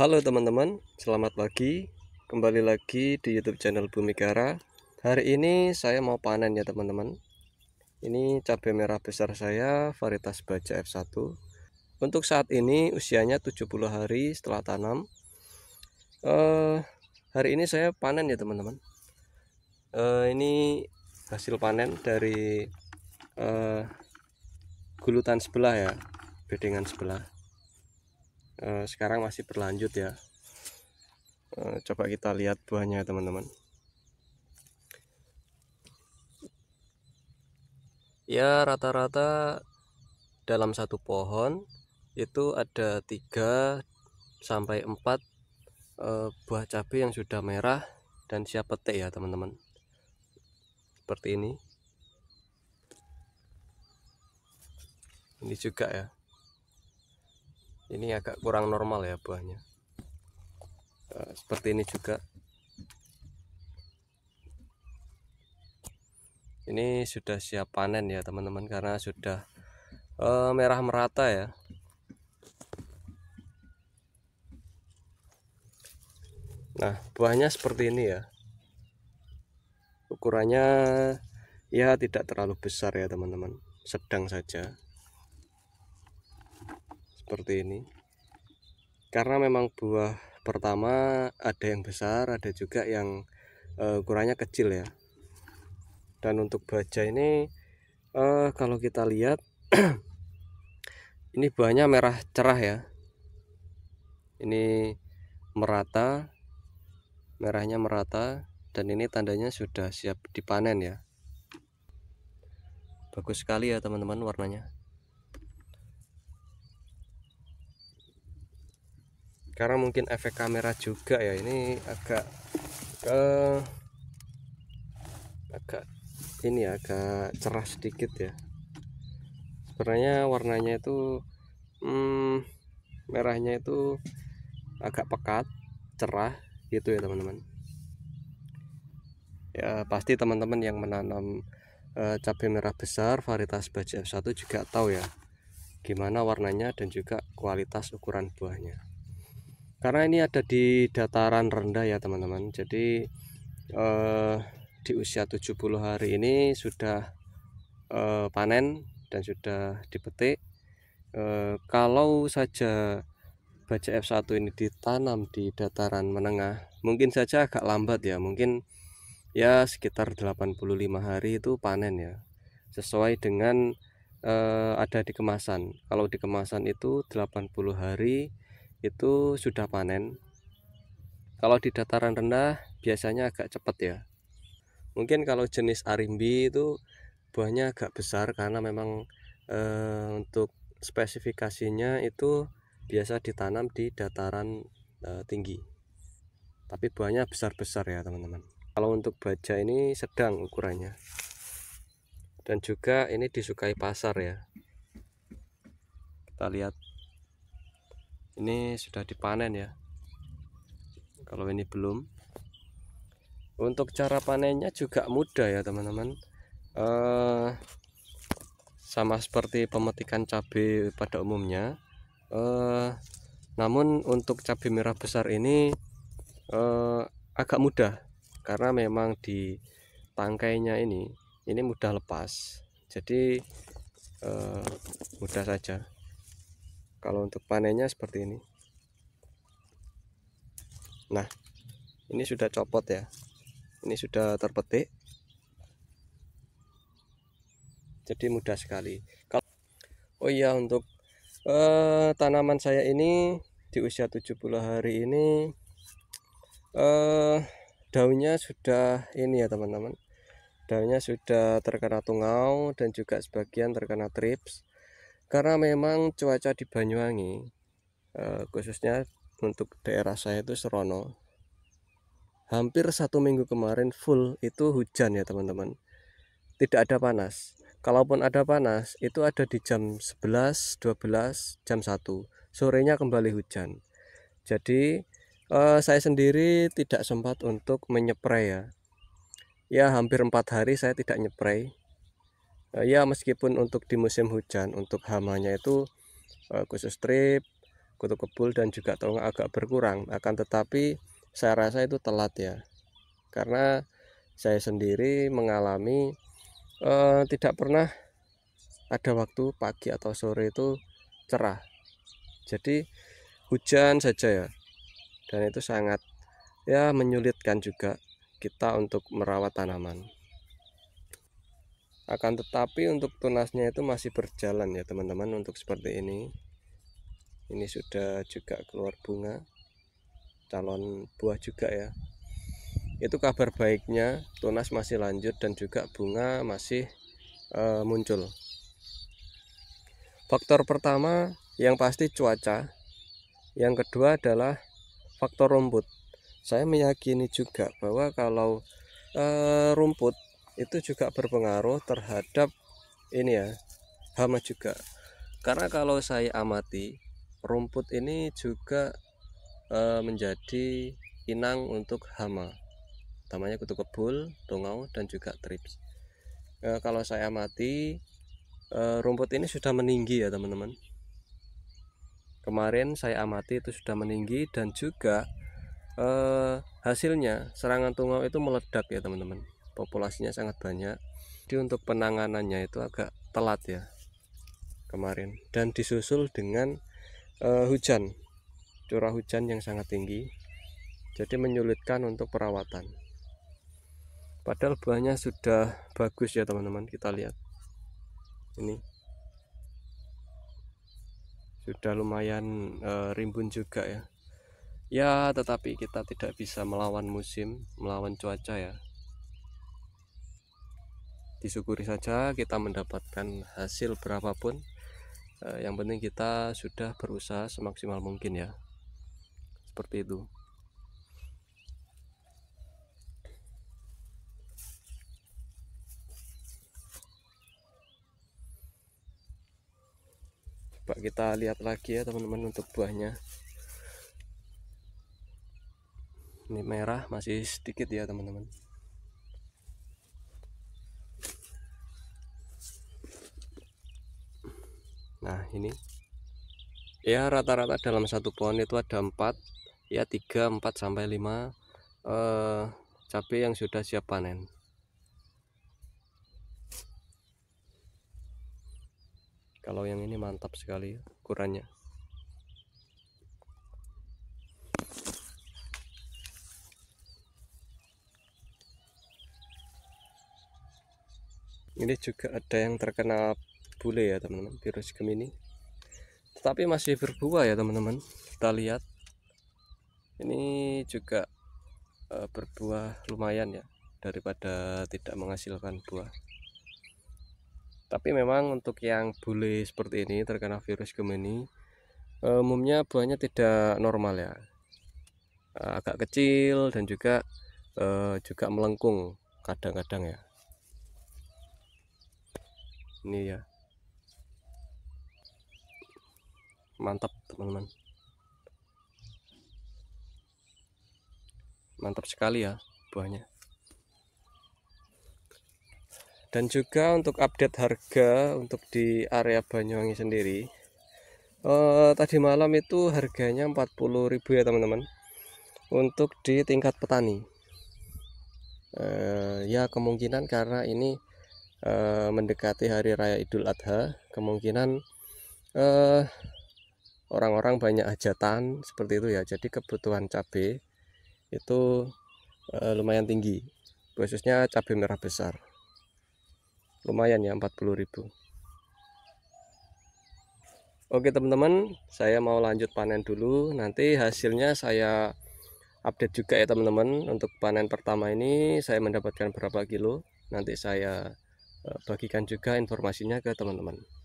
Halo teman-teman, selamat pagi. Kembali lagi di YouTube channel Bumi Kara. Hari ini saya mau panen ya teman-teman. Ini cabai merah besar saya varietas baja F1. Untuk saat ini usianya 70 hari setelah tanam. Uh, hari ini saya panen ya teman-teman. Uh, ini hasil panen dari uh, gulutan sebelah ya, bedengan sebelah. Eh, sekarang masih berlanjut ya eh, coba kita lihat buahnya teman-teman ya rata-rata dalam satu pohon itu ada 3 sampai 4 eh, buah cabai yang sudah merah dan siap petik ya teman-teman seperti ini ini juga ya ini agak kurang normal ya buahnya eh, seperti ini juga ini sudah siap panen ya teman-teman karena sudah uh, merah merata ya nah buahnya seperti ini ya ukurannya ya tidak terlalu besar ya teman-teman sedang saja seperti ini karena memang buah pertama ada yang besar ada juga yang uh, ukurannya kecil ya dan untuk baja ini uh, kalau kita lihat ini buahnya merah cerah ya ini merata merahnya merata dan ini tandanya sudah siap dipanen ya bagus sekali ya teman-teman warnanya sekarang mungkin efek kamera juga ya ini agak ke agak ini agak cerah sedikit ya sebenarnya warnanya itu hmm, merahnya itu agak pekat cerah gitu ya teman-teman ya pasti teman-teman yang menanam eh, cabai merah besar varietas baja F1 juga tahu ya gimana warnanya dan juga kualitas ukuran buahnya karena ini ada di dataran rendah ya teman-teman jadi eh, di usia 70 hari ini sudah eh, panen dan sudah dipetik eh, kalau saja baja F1 ini ditanam di dataran menengah mungkin saja agak lambat ya mungkin ya sekitar 85 hari itu panen ya sesuai dengan eh, ada di kemasan kalau di kemasan itu 80 hari itu sudah panen kalau di dataran rendah biasanya agak cepat ya mungkin kalau jenis arimbi itu buahnya agak besar karena memang e, untuk spesifikasinya itu biasa ditanam di dataran e, tinggi tapi buahnya besar-besar ya teman-teman kalau untuk baja ini sedang ukurannya dan juga ini disukai pasar ya kita lihat ini sudah dipanen ya kalau ini belum untuk cara panennya juga mudah ya teman-teman eh, sama seperti pemetikan cabai pada umumnya eh, namun untuk cabai merah besar ini eh, agak mudah karena memang di tangkainya ini ini mudah lepas jadi eh, mudah saja kalau untuk panennya seperti ini nah ini sudah copot ya ini sudah terpetik jadi mudah sekali kalau oh iya untuk eh, tanaman saya ini di usia 70 hari ini eh, daunnya sudah ini ya teman-teman daunnya sudah terkena tungau dan juga sebagian terkena trips karena memang cuaca di Banyuwangi eh, khususnya untuk daerah saya itu Serono hampir satu minggu kemarin full itu hujan ya teman-teman tidak ada panas kalaupun ada panas itu ada di jam 11 12 jam 1 sorenya kembali hujan jadi eh, saya sendiri tidak sempat untuk menyeprai ya ya hampir empat hari saya tidak nyeprai Eh, ya meskipun untuk di musim hujan untuk hamanya itu eh, khusus trip kutu kebul dan juga tongkat agak berkurang akan tetapi saya rasa itu telat ya karena saya sendiri mengalami eh, tidak pernah ada waktu pagi atau sore itu cerah jadi hujan saja ya dan itu sangat ya menyulitkan juga kita untuk merawat tanaman akan tetapi untuk tunasnya itu masih berjalan ya teman-teman untuk seperti ini ini sudah juga keluar bunga calon buah juga ya itu kabar baiknya tunas masih lanjut dan juga bunga masih e, muncul faktor pertama yang pasti cuaca yang kedua adalah faktor rumput saya meyakini juga bahwa kalau e, rumput itu juga berpengaruh terhadap ini ya hama juga karena kalau saya amati rumput ini juga e, menjadi inang untuk hama namanya kutu kebul, tungau dan juga trips e, kalau saya amati e, rumput ini sudah meninggi ya teman-teman kemarin saya amati itu sudah meninggi dan juga e, hasilnya serangan tungau itu meledak ya teman-teman populasinya sangat banyak jadi untuk penanganannya itu agak telat ya kemarin dan disusul dengan uh, hujan curah hujan yang sangat tinggi jadi menyulitkan untuk perawatan padahal buahnya sudah bagus ya teman-teman kita lihat ini sudah lumayan e, rimbun juga ya ya tetapi kita tidak bisa melawan musim melawan cuaca ya disyukuri saja kita mendapatkan hasil berapapun eh, yang penting kita sudah berusaha semaksimal mungkin ya seperti itu coba kita lihat lagi ya teman-teman untuk buahnya ini merah masih sedikit ya teman-teman nah ini ya rata-rata dalam satu pohon itu ada empat ya tiga empat sampai lima eh, cabai yang sudah siap panen kalau yang ini mantap sekali ukurannya ini juga ada yang terkena bule ya teman-teman virus Gemini tetapi masih berbuah ya teman-teman kita lihat ini juga eh, berbuah lumayan ya daripada tidak menghasilkan buah tapi memang untuk yang bule seperti ini terkena virus Gemini e, umumnya buahnya tidak normal ya eh, agak kecil dan juga juga melengkung kadang-kadang ya ini ya mantap teman-teman mantap sekali ya buahnya dan juga untuk update harga untuk di area Banyuwangi sendiri eh, tadi malam itu harganya 40.000 ya teman-teman untuk di tingkat petani eh, ya kemungkinan karena ini eh, mendekati hari raya Idul Adha kemungkinan eh, orang-orang banyak hajatan seperti itu ya jadi kebutuhan cabai itu e, lumayan tinggi khususnya cabai merah besar lumayan ya 40.000 Oke teman-teman saya mau lanjut panen dulu nanti hasilnya saya update juga ya teman-teman untuk panen pertama ini saya mendapatkan berapa kilo nanti saya eh, bagikan juga informasinya ke teman-teman